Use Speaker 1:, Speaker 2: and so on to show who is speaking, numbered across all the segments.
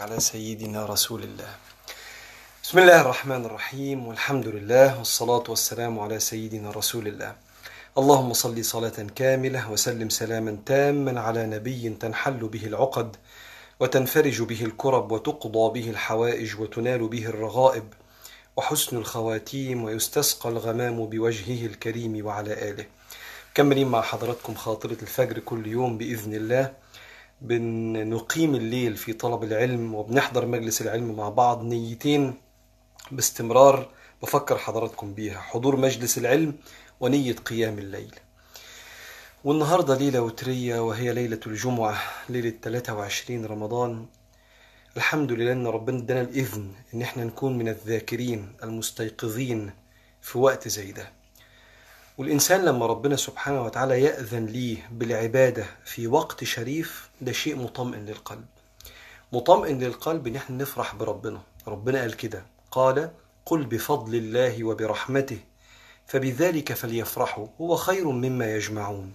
Speaker 1: على سيدنا رسول الله بسم الله الرحمن الرحيم والحمد لله والصلاة والسلام على سيدنا رسول الله اللهم صل صلاة كاملة وسلم سلاما تاما على نبي تنحل به العقد وتنفرج به الكرب وتقضى به الحوائج وتنال به الرغائب وحسن الخواتيم ويستسقى الغمام بوجهه الكريم وعلى آله مكملين مع حضراتكم خاطرة الفجر كل يوم بإذن الله بنقيم الليل في طلب العلم وبنحضر مجلس العلم مع بعض نيتين باستمرار بفكر حضراتكم بيها حضور مجلس العلم ونية قيام الليل والنهاردة ليلة وترية وهي ليلة الجمعة ليلة 23 رمضان الحمد لله ان ربنا ادانا الاذن ان احنا نكون من الذاكرين المستيقظين في وقت زي ده والإنسان لما ربنا سبحانه وتعالى يأذن ليه بالعبادة في وقت شريف ده شيء مطمئن للقلب مطمئن للقلب إن احنا نفرح بربنا ربنا قال كده قال قل بفضل الله وبرحمته فبذلك فليفرحوا هو خير مما يجمعون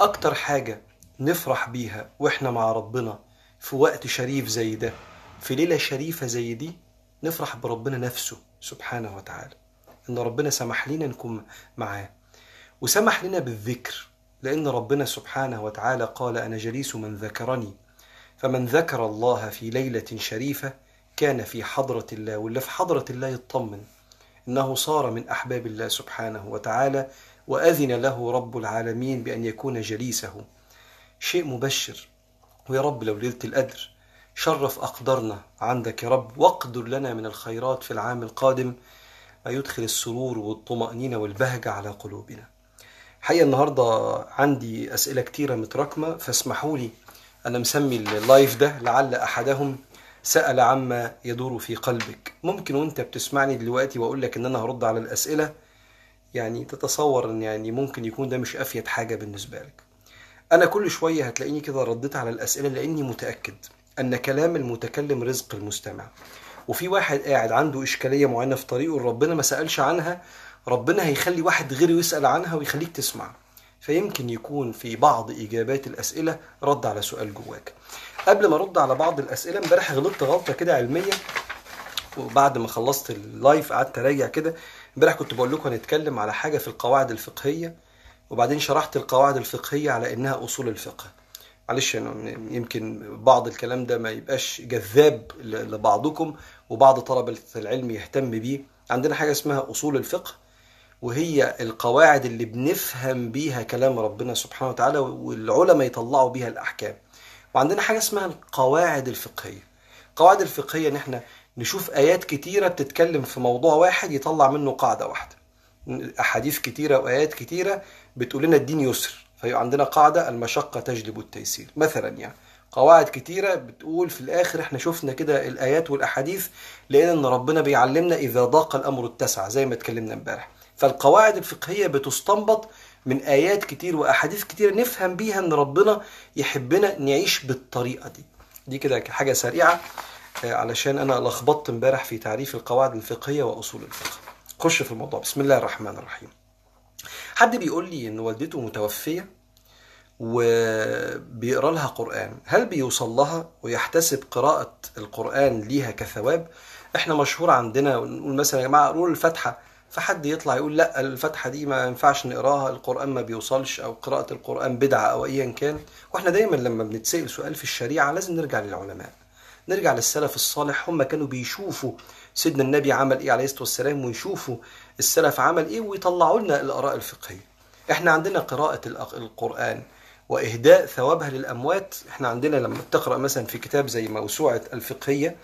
Speaker 1: أكتر حاجة نفرح بيها وإحنا مع ربنا في وقت شريف زي ده في ليلة شريفة زي دي نفرح بربنا نفسه سبحانه وتعالى إن ربنا سمح لنا نكون معاه وسمح لنا بالذكر لأن ربنا سبحانه وتعالى قال أنا جليس من ذكرني فمن ذكر الله في ليلة شريفة كان في حضرة الله واللي في حضرة الله يطمن إنه صار من أحباب الله سبحانه وتعالى وأذن له رب العالمين بأن يكون جليسه شيء مبشر ويا رب لو ليلة القدر شرف أقدارنا عندك يا رب واقدر لنا من الخيرات في العام القادم ما يدخل السرور والطمأنينة والبهجة على قلوبنا حقيقة النهاردة عندي أسئلة كتيرة متراكمة فاسمحوا لي أنا مسمي اللايف ده لعل أحدهم سأل عما يدور في قلبك ممكن وانت بتسمعني دلوقتي وأقول لك إن أنا هرد على الأسئلة يعني تتصور إن يعني ممكن يكون ده مش أفيد حاجة بالنسبة لك أنا كل شوية هتلاقيني كده رديت على الأسئلة لأني متأكد أن كلام المتكلم رزق المستمع وفي واحد قاعد عنده إشكالية معينة في طريقه ربنا ما سألش عنها ربنا هيخلي واحد غيره يسأل عنها ويخليك تسمع فيمكن يكون في بعض إجابات الأسئلة رد على سؤال جواك قبل ما أرد على بعض الأسئلة امبارح غلطت غلطة كده علمية وبعد ما خلصت اللايف قعدت أراجع كده امبارح كنت بقول لكم هنتكلم على حاجة في القواعد الفقهية وبعدين شرحت القواعد الفقهية على إنها أصول الفقه معلش يمكن بعض الكلام ده ما يبقاش جذاب لبعضكم وبعض طلبة العلم يهتم بيه عندنا حاجة اسمها أصول الفقه وهي القواعد اللي بنفهم بيها كلام ربنا سبحانه وتعالى والعلماء يطلعوا بيها الأحكام وعندنا حاجة اسمها القواعد الفقهية القواعد الفقهية ان احنا نشوف آيات كتيرة بتتكلم في موضوع واحد يطلع منه قاعدة واحدة أحاديث كتيرة وآيات كتيرة بتقول لنا الدين يسر عندنا قاعدة المشقة تجلب التيسير مثلا يعني قواعد كتيرة بتقول في الآخر احنا شفنا كده الآيات والأحاديث لأن ربنا بيعلمنا إذا ضاق الأمر اتسع زي ما اتكلمنا امبارح فالقواعد الفقهية بتستنبط من آيات كتير وأحاديث كتير نفهم بيها إن ربنا يحبنا نعيش بالطريقة دي دي كده حاجة سريعة آه، علشان أنا لخبطت امبارح في تعريف القواعد الفقهية وأصول الفقه خش في الموضوع بسم الله الرحمن الرحيم حد بيقول لي إن والدته متوفية وبيقرا لها قرآن هل بيوصل لها ويحتسب قراءة القرآن ليها كثواب احنا مشهور عندنا نقول مثلا يا جماعة قولوا الفاتحة فحد يطلع يقول لا الفتحة دي ما ينفعش نقراها القرآن ما بيوصلش أو قراءة القرآن بدعة أو أيا كان وإحنا دايما لما بنتسأل سؤال في الشريعة لازم نرجع للعلماء نرجع للسلف الصالح هم كانوا بيشوفوا سيدنا النبي عمل إيه عليه الصلاة والسلام ويشوفوا السلف عمل إيه ويطلعوا لنا الآراء الفقهية إحنا عندنا قراءة القرآن وإهداء ثوابها للأموات إحنا عندنا لما تقرأ مثلا في كتاب زي موسوعة الفقهية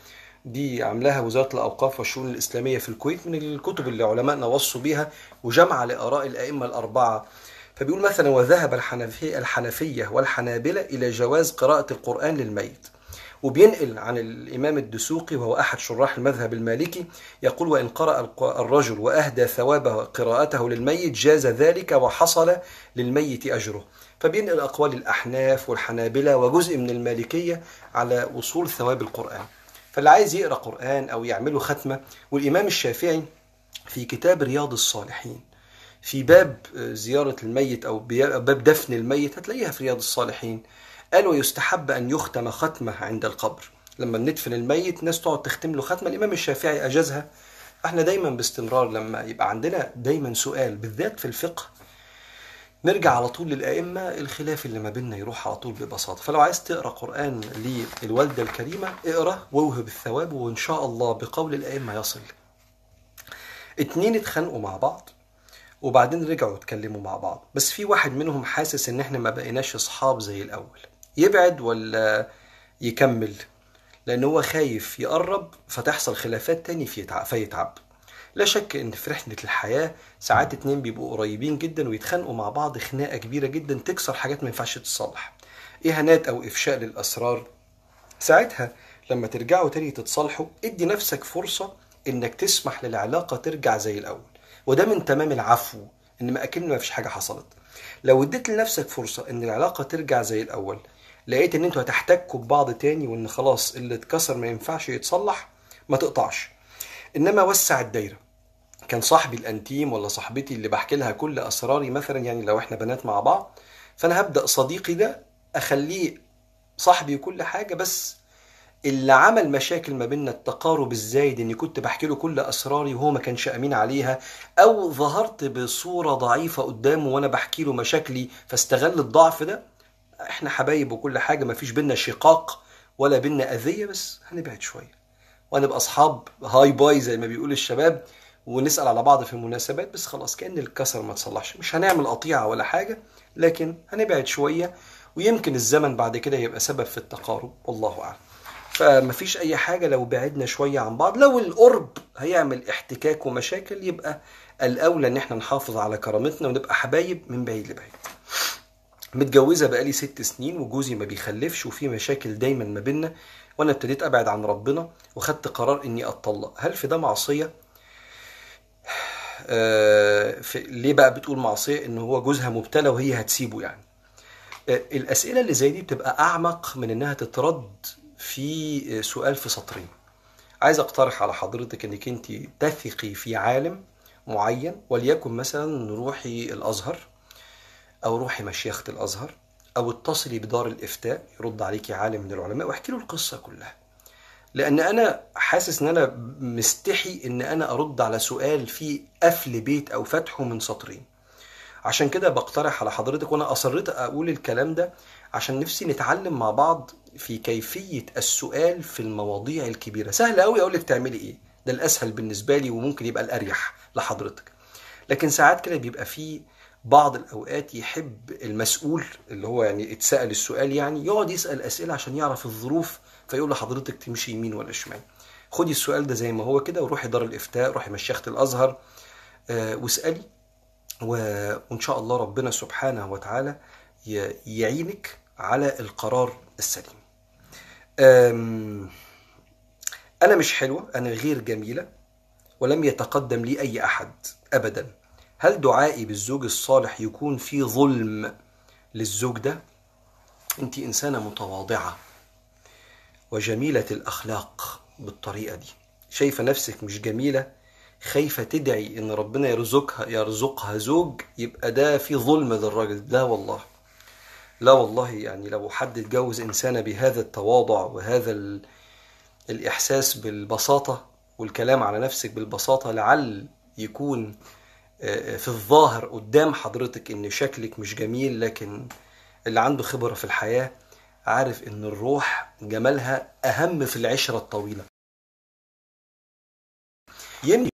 Speaker 1: دي عاملاها وزاره الاوقاف والشؤون الاسلاميه في الكويت من الكتب اللي علمائنا وصوا بيها وجمع لاراء الائمه الاربعه فبيقول مثلا وذهب الحنفية, الحنفية والحنابلة إلى جواز قراءة القرآن للميت وبينقل عن الإمام الدسوقي وهو أحد شراح المذهب المالكي يقول وإن قرأ الرجل وأهدى ثوابه قراءته للميت جاز ذلك وحصل للميت أجره فبينقل أقوال الأحناف والحنابلة وجزء من المالكية على وصول ثواب القرآن فاللي عايز يقرا قرآن أو يعمله ختمة والإمام الشافعي في كتاب رياض الصالحين في باب آه، زيارة الميت أو باب دفن الميت هتلاقيها في رياض الصالحين قال ويستحب أن يختم ختمة عند القبر لما ندفن الميت ناس تقعد تختم له ختمة الإمام الشافعي أجازها احنا دايما باستمرار لما يبقى عندنا دايما سؤال بالذات في الفقه نرجع على طول للأئمة الخلاف اللي ما بيننا يروح على طول ببساطة فلو عايز تقرأ قرآن للوالدة الكريمة اقرأ ووهب الثواب وإن شاء الله بقول الأئمة يصل اتنين اتخانقوا مع بعض وبعدين رجعوا اتكلموا مع بعض بس في واحد منهم حاسس ان احنا ما بقيناش اصحاب زي الاول يبعد ولا يكمل لان هو خايف يقرب فتحصل خلافات تاني فيتعب. لا شك ان في رحله الحياه ساعات اتنين بيبقوا قريبين جدا ويتخانقوا مع بعض خناقه كبيره جدا تكسر حاجات ما ينفعش تتصلح اهانات او افشاء للاسرار ساعتها لما ترجعوا تاني تتصالحوا ادي نفسك فرصه انك تسمح للعلاقه ترجع زي الاول وده من تمام العفو ان ما اكن ما فيش حاجه حصلت لو اديت لنفسك فرصه ان العلاقه ترجع زي الاول لقيت ان انتوا هتحتكوا ببعض تاني وان خلاص اللي اتكسر ما ينفعش يتصلح ما تقطعش انما وسع الدايره كان صاحبي الانتيم ولا صاحبتي اللي بحكي لها كل اسراري مثلا يعني لو احنا بنات مع بعض فانا هبدا صديقي ده اخليه صاحبي وكل حاجه بس اللي عمل مشاكل ما بيننا التقارب الزايد اني كنت بحكي له كل اسراري وهو ما كانش امين عليها او ظهرت بصوره ضعيفه قدامه وانا بحكي له مشاكلي فاستغل الضعف ده احنا حبايب وكل حاجه ما فيش بينا شقاق ولا بينا اذيه بس هنبعد شويه وهنبقى اصحاب هاي باي زي ما بيقول الشباب ونسال على بعض في المناسبات بس خلاص كان الكسر ما تصلحش مش هنعمل قطيعه ولا حاجه لكن هنبعد شويه ويمكن الزمن بعد كده يبقى سبب في التقارب والله اعلم فمفيش اي حاجه لو بعدنا شويه عن بعض لو القرب هيعمل احتكاك ومشاكل يبقى الاولى ان احنا نحافظ على كرامتنا ونبقى حبايب من بعيد لبعيد متجوزة بقالي ست سنين وجوزي ما بيخلفش وفي مشاكل دايما ما بينا وانا ابتديت ابعد عن ربنا وخدت قرار اني اتطلق هل في ده معصية آه، ليه بقى بتقول معصيه ان هو جوزها مبتلى وهي هتسيبه يعني آه، الاسئله اللي زي دي بتبقى اعمق من انها تترد في آه، سؤال في سطرين عايز اقترح على حضرتك انك انت تثقي في عالم معين وليكن مثلا روحي الازهر او روحي مشيخه الازهر او اتصلي بدار الافتاء يرد عليكي عالم من العلماء واحكي له القصه كلها لان انا حاسس ان انا مستحي ان انا ارد على سؤال فيه قفل بيت او فتحه من سطرين عشان كده بقترح على حضرتك وانا اصريت اقول الكلام ده عشان نفسي نتعلم مع بعض في كيفيه السؤال في المواضيع الكبيره سهل قوي اقول لك تعملي ايه ده الاسهل بالنسبه لي وممكن يبقى الاريح لحضرتك لكن ساعات كده بيبقى فيه بعض الاوقات يحب المسؤول اللي هو يعني اتسال السؤال يعني يقعد يسال اسئله عشان يعرف الظروف فيقول لحضرتك تمشي يمين ولا شمال خدي السؤال ده زي ما هو كده وروحي دار الافتاء روحي مشيخه الازهر آه، واسالي وان شاء الله ربنا سبحانه وتعالى يعينك على القرار السليم انا مش حلوه انا غير جميله ولم يتقدم لي اي احد ابدا هل دعائي بالزوج الصالح يكون في ظلم للزوج ده انت انسانه متواضعه وجميلة الأخلاق بالطريقة دي شايفة نفسك مش جميلة خايفة تدعي إن ربنا يرزقها يرزقها زوج يبقى ده في ظلم للراجل لا والله لا والله يعني لو حد اتجوز إنسانة بهذا التواضع وهذا ال... الإحساس بالبساطة والكلام على نفسك بالبساطة لعل يكون آه، آه، في الظاهر قدام حضرتك إن شكلك مش جميل لكن اللي عنده خبرة في الحياة عارف ان الروح جمالها اهم في العشره الطويله يمني